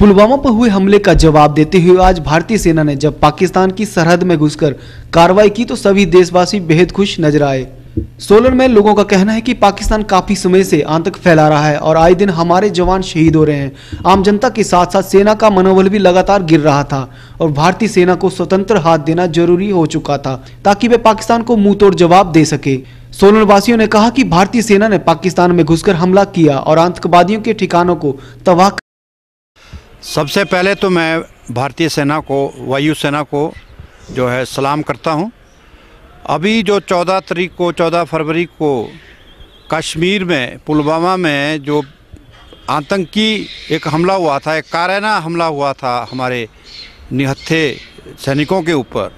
पुलवामा पर हुए हमले का जवाब देते हुए आज भारतीय सेना ने जब पाकिस्तान की सरहद में घुसकर कार्रवाई की तो सभी देशवासी बेहद खुश नजर आए सोलन में लोगों का कहना है कि पाकिस्तान काफी समय से आतंक फैला रहा है और आए दिन हमारे जवान शहीद हो रहे हैं आम जनता के साथ साथ सेना का मनोबल भी लगातार गिर रहा था और भारतीय सेना को स्वतंत्र हाथ देना जरूरी हो चुका था ताकि वे पाकिस्तान को मुंह तोड़ जवाब दे सके सोलन वासियों ने कहा कि भारतीय सेना ने पाकिस्तान में घुसकर हमला किया और आतंकवादियों के ठिकानों को तबाह सबसे पहले तो मैं भारतीय सेना को वायु सेना को जो है सलाम करता हूँ अभी जो 14 तरीक को 14 फरवरी को कश्मीर में पुलवामा में जो आतंकी एक हमला हुआ था एक कारना हमला हुआ था हमारे निहत्थे सैनिकों के ऊपर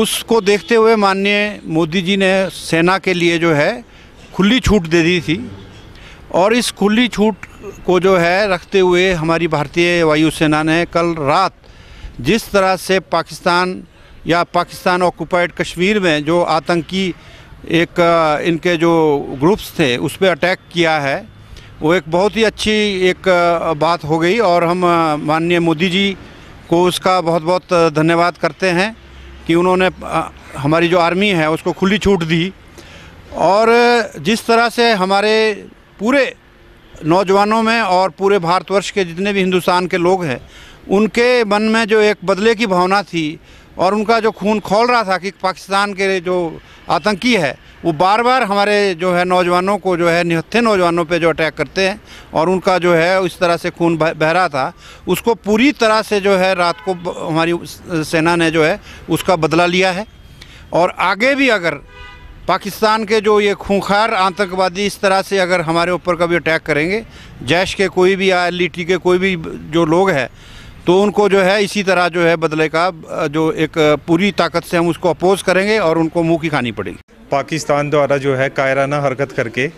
उसको देखते हुए माननीय मोदी जी ने सेना के लिए जो है खुली छूट दे दी थी और इस खुली छूट को जो है रखते हुए हमारी भारतीय वायुसेना ने कल रात जिस तरह से पाकिस्तान या पाकिस्तान ऑक्यूपाइड कश्मीर में जो आतंकी एक इनके जो ग्रुप्स थे उस पर अटैक किया है वो एक बहुत ही अच्छी एक बात हो गई और हम माननीय मोदी जी को उसका बहुत बहुत धन्यवाद करते हैं कि उन्होंने हमारी जो आर्मी है उसको खुली छूट दी और जिस तरह से हमारे पूरे नौजवानों में और पूरे भारतवर्ष के जितने भी हिंदुस्तान के लोग हैं उनके मन में जो एक बदले की भावना थी और उनका जो खून खोल रहा था कि पाकिस्तान के जो आतंकी है वो बार बार हमारे जो है नौजवानों को जो है निहत्थे नौजवानों पे जो अटैक करते हैं और उनका जो है इस तरह से खून बह रहा था उसको पूरी तरह से जो है रात को हमारी सेना ने जो है उसका बदला लिया है और आगे भी अगर पाकिस्तान के जो ये खूंखार आतंकवादी इस तरह से अगर हमारे ऊपर कभी अटैक करेंगे जैश के कोई भी या एल के कोई भी जो लोग हैं तो उनको जो है इसी तरह जो है बदले का जो एक पूरी ताकत से हम उसको अपोज करेंगे और उनको मुँह की खानी पड़ेगी पाकिस्तान द्वारा जो है कायराना हरकत करके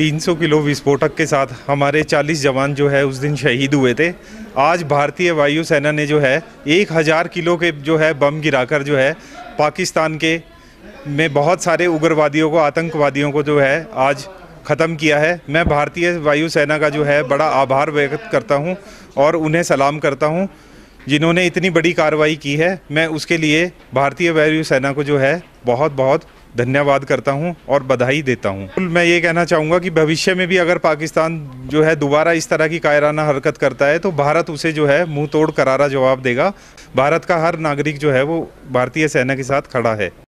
300 किलो विस्फोटक के साथ हमारे 40 जवान जो है उस दिन शहीद हुए थे आज भारतीय वायुसेना ने जो है 1000 किलो के जो है बम गिराकर जो है पाकिस्तान के में बहुत सारे उग्रवादियों को आतंकवादियों को जो है आज ख़त्म किया है मैं भारतीय वायुसेना का जो है बड़ा आभार व्यक्त करता हूँ और उन्हें सलाम करता हूँ जिन्होंने इतनी बड़ी कार्रवाई की है मैं उसके लिए भारतीय वायुसेना को जो है बहुत बहुत धन्यवाद करता हूं और बधाई देता हूं। मैं ये कहना चाहूँगा कि भविष्य में भी अगर पाकिस्तान जो है दोबारा इस तरह की कायराना हरकत करता है तो भारत उसे जो है मुंह तोड़ करारा जवाब देगा भारत का हर नागरिक जो है वो भारतीय सेना के साथ खड़ा है